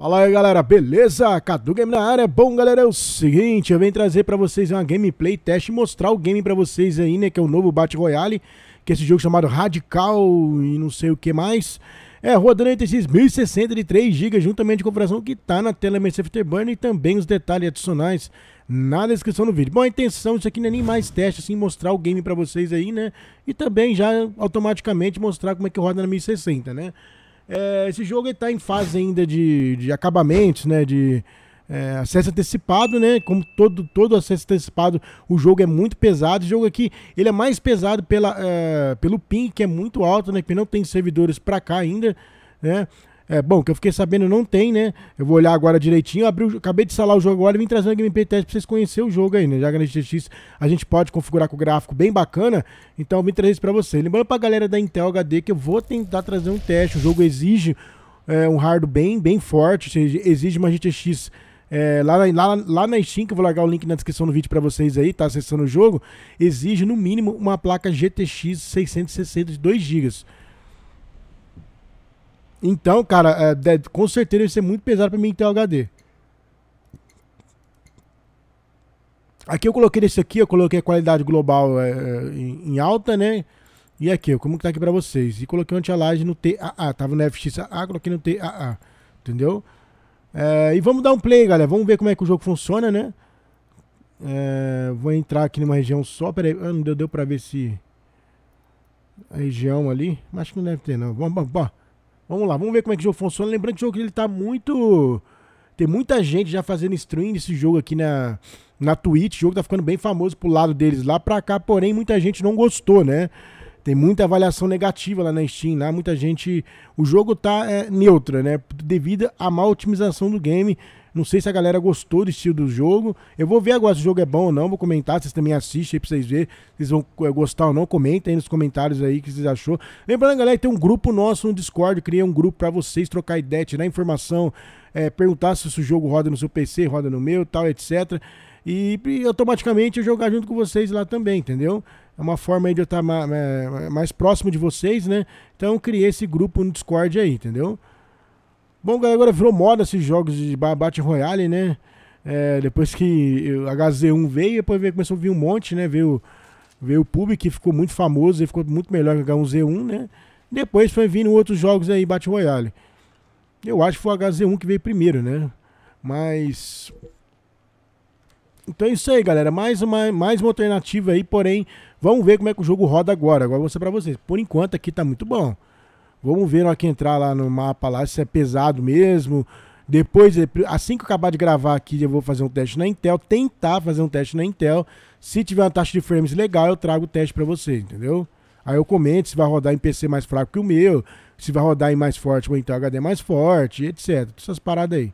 Fala aí galera, beleza? Cadu Game na área. Bom galera, é o seguinte, eu venho trazer para vocês uma gameplay teste, mostrar o game para vocês aí, né, que é o novo Bat Royale, que é esse jogo chamado Radical e não sei o que mais. É, rodando RTX 1060 de 3GB, juntamente com a operação que tá na tela MS Afterburner e também os detalhes adicionais na descrição do vídeo. Bom, a intenção disso aqui não é nem mais teste, assim, mostrar o game para vocês aí, né, e também já automaticamente mostrar como é que roda na 1060, né. É, esse jogo está em fase ainda de, de acabamentos, né? De é, acesso antecipado, né? Como todo, todo acesso antecipado, o jogo é muito pesado. Esse jogo aqui, ele é mais pesado pela, é, pelo ping, que é muito alto, né? Que não tem servidores para cá ainda, né? É, bom, que eu fiquei sabendo não tem, né? Eu vou olhar agora direitinho. abri, acabei de instalar o jogo agora e vim trazendo o gameplay test pra vocês conhecerem o jogo aí, né? Já que na GTX a gente pode configurar com o gráfico bem bacana, então eu vim trazer isso pra vocês. Lembrando pra galera da Intel HD que eu vou tentar trazer um teste. O jogo exige é, um hardware bem, bem forte, exige uma GTX é, lá, lá, lá na Steam, que eu vou largar o link na descrição do vídeo para vocês aí, tá acessando o jogo, exige no mínimo uma placa GTX 660 de 2 GB. Então, cara, é, com certeza vai ser muito pesado pra mim ter o HD. Aqui eu coloquei esse aqui, eu coloquei a qualidade global é, é em, em, alta, né? E aqui, como que tá aqui pra vocês? E coloquei um anti-alage no TAA, tava no FXAA, coloquei no TAA, entendeu? É, e vamos dar um play, galera, vamos ver como é que o jogo funciona, né? É, vou entrar aqui numa região só, peraí, ah, não deu, deu pra ver se... A região ali, mas acho que não deve ter não, vamos, vamos, vamos. Vamos lá, vamos ver como é que o jogo funciona. Lembrando que o jogo ele tá muito. Tem muita gente já fazendo stream desse jogo aqui na, na Twitch. O jogo tá ficando bem famoso pro lado deles lá pra cá, porém muita gente não gostou, né? Tem muita avaliação negativa lá na Steam, lá muita gente. O jogo tá é, né? Devido à má otimização do game. Não sei se a galera gostou do estilo do jogo. Eu vou ver agora se o jogo é bom ou não. Vou comentar. Vocês também assistem aí pra vocês verem. Vocês vão eh, gostar ou não. Comenta aí nos comentários aí o que vocês achou. Lembrando, galera, tem um grupo nosso no Discord. Criei um grupo para vocês trocar ideia, tirar informação, é, perguntar se o jogo roda no seu PC, roda no meu, tal, etc. E, e automaticamente eu jogar junto com vocês lá também, entendeu? é uma forma de eu estar tá mais próximo de vocês, né? Então criei esse grupo no Discord aí, entendeu? Bom, galera, agora virou moda esses jogos de Battle Royale, né? É, depois que HZ1 veio, depois veio, começou a vir um monte, né? Veio, veio o PUB, que ficou muito famoso e ficou muito melhor que H1Z1, né? Depois foi vindo outros jogos aí, Battle Royale. Eu acho que foi o HZ1 que veio primeiro, né? Mas. Então é isso aí, galera. Mais uma, mais uma alternativa aí, porém, vamos ver como é que o jogo roda agora. Agora vou mostrar pra vocês. Por enquanto aqui tá muito bom. Vamos ver na hora que entrar lá no mapa lá se é pesado mesmo. Depois, é, assim que eu acabar de gravar aqui, eu vou fazer um teste na Intel, tentar fazer um teste na Intel. Se tiver uma taxa de frames legal, eu trago o teste para você, entendeu? Aí eu comento se vai rodar em PC mais fraco que o meu, se vai rodar em mais forte ou então HD mais forte, etc. Essas paradas aí.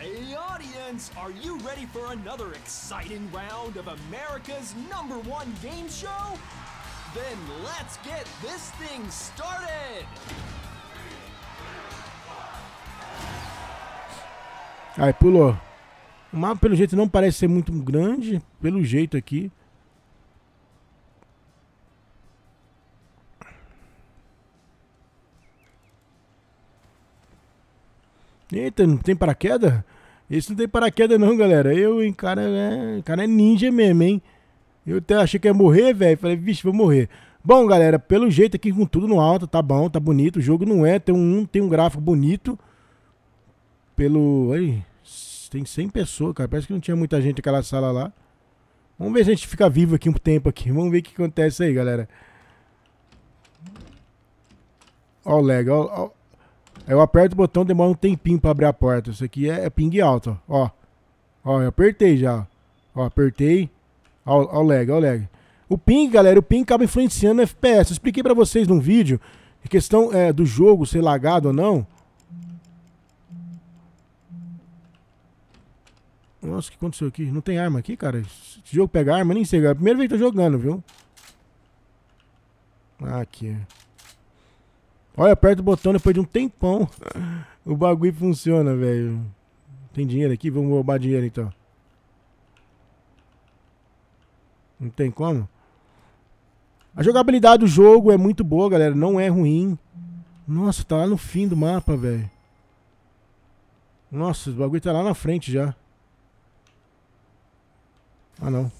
Hey, audience! Are you ready for another exciting round of America's number one game show? Then let's get this thing started! Aí, pulou. O mapa, pelo jeito, não parece ser muito grande, pelo jeito aqui. Eita, não tem paraquedas? Esse não tem paraquedas não, galera. Eu, hein, cara, é, cara é ninja mesmo, hein? Eu até achei que ia morrer, velho. Falei, vixe, vou morrer. Bom, galera, pelo jeito aqui com tudo no alto, tá bom, tá bonito. O jogo não é, tem um, tem um gráfico bonito. Pelo... Aí, tem 100 pessoas, cara. Parece que não tinha muita gente naquela sala lá. Vamos ver se a gente fica vivo aqui um tempo aqui. Vamos ver o que acontece aí, galera. Ó o lag, ó, ó, Aí eu aperto o botão, demora um tempinho pra abrir a porta. Isso aqui é, é ping alto, ó. Ó, eu apertei já. Ó, apertei. Ó, ó o lag, ó o lag. O ping, galera, o ping acaba influenciando o FPS. Eu expliquei pra vocês num vídeo em questão é, do jogo ser lagado ou não. Nossa, o que aconteceu aqui? Não tem arma aqui, cara? Esse jogo pega arma, nem sei. É a vez que tô jogando, viu? Ah, aqui, Olha, aperta o botão depois de um tempão. O bagulho funciona, velho. Tem dinheiro aqui? Vamos roubar dinheiro então. Não tem como? A jogabilidade do jogo é muito boa, galera. Não é ruim. Nossa, tá lá no fim do mapa, velho. Nossa, o bagulho tá lá na frente já. Ah, não.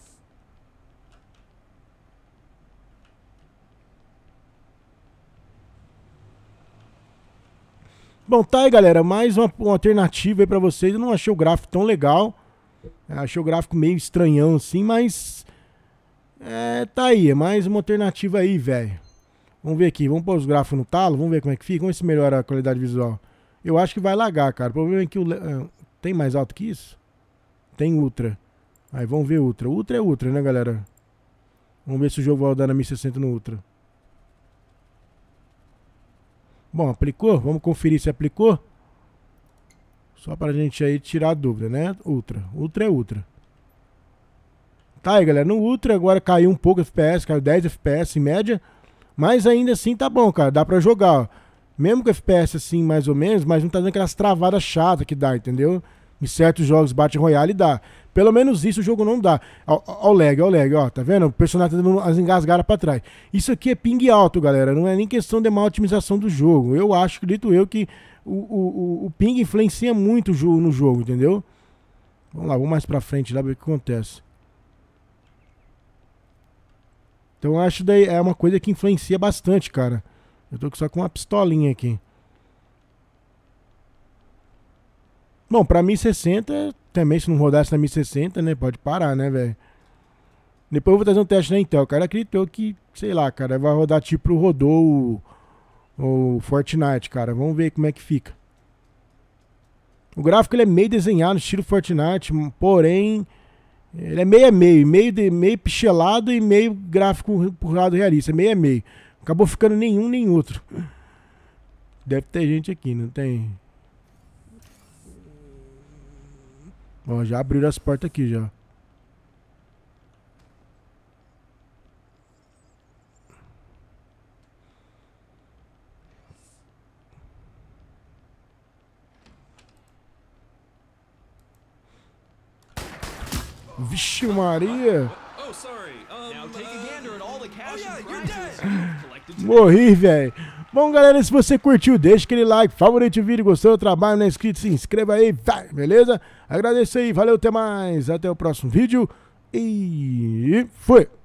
Bom, tá aí, galera. Mais uma, uma alternativa aí pra vocês. Eu não achei o gráfico tão legal. Eu é, achei o gráfico meio estranhão assim, mas. É, tá aí. É mais uma alternativa aí, velho. Vamos ver aqui. Vamos pôr os gráficos no talo. Vamos ver como é que fica. Vamos ver se melhora a qualidade visual. Eu acho que vai lagar, cara. O problema é que o. Ah, tem mais alto que isso? Tem Ultra. Aí vamos ver Ultra. Ultra é Ultra, né, galera? Vamos ver se o jogo vai dar na 1060 no Ultra. Bom, aplicou? Vamos conferir se aplicou. Só para a gente aí tirar a dúvida, né? Ultra. Ultra é Ultra. Tá aí, galera. No Ultra agora caiu um pouco FPS, caiu 10 FPS em média. Mas ainda assim tá bom, cara. Dá pra jogar, ó. Mesmo com FPS assim, mais ou menos, mas não tá dando aquelas travadas chatas que dá, entendeu? Em certos jogos Battle Royale dá. Pelo menos isso o jogo não dá. Olha ó o lag, olha o lag, ó, tá vendo? O personagem tá dando as engasgadas pra trás. Isso aqui é ping alto, galera. Não é nem questão de má otimização do jogo. Eu acho, acredito eu, que o, o, o, ping influencia muito no jogo, entendeu? Vamos lá, vamos mais pra frente lá ver o que acontece. Então acho daí é uma coisa que influencia bastante, cara. Eu tô só com uma pistolinha aqui. Bom, pra mim 60 é também, se não rodasse na 1060, né? Pode parar, né, velho? Depois eu vou fazer um teste na Intel. O cara acreditou que, sei lá, cara, vai rodar tipo rodou o, o Fortnite, cara. Vamos ver como é que fica. O gráfico ele é meio desenhado, estilo Fortnite, porém ele é meio a meio, meio, de, meio pixelado e meio gráfico lado realista, é meio a meio. Acabou ficando nenhum nem outro. Deve ter gente aqui, não tem? Ó, já abriram as portas aqui já. Vixe Maria! Oh, oh, Morri, velho. Bom, galera, se você curtiu, deixa aquele like, favorite o vídeo, gostou do trabalho, não é inscrito, se inscreva aí, vai, beleza? Agradeço aí, valeu, até mais, até o próximo vídeo e fui!